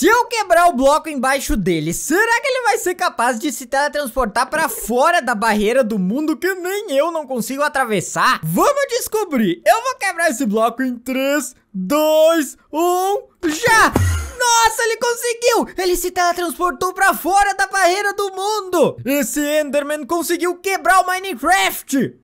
Se eu quebrar o bloco embaixo dele, será que ele vai ser capaz de se teletransportar pra fora da barreira do mundo que nem eu não consigo atravessar? Vamos descobrir! Eu vou quebrar esse bloco em 3, 2, 1, já! Nossa, ele conseguiu! Ele se teletransportou pra fora da barreira do mundo! Esse Enderman conseguiu quebrar o Minecraft!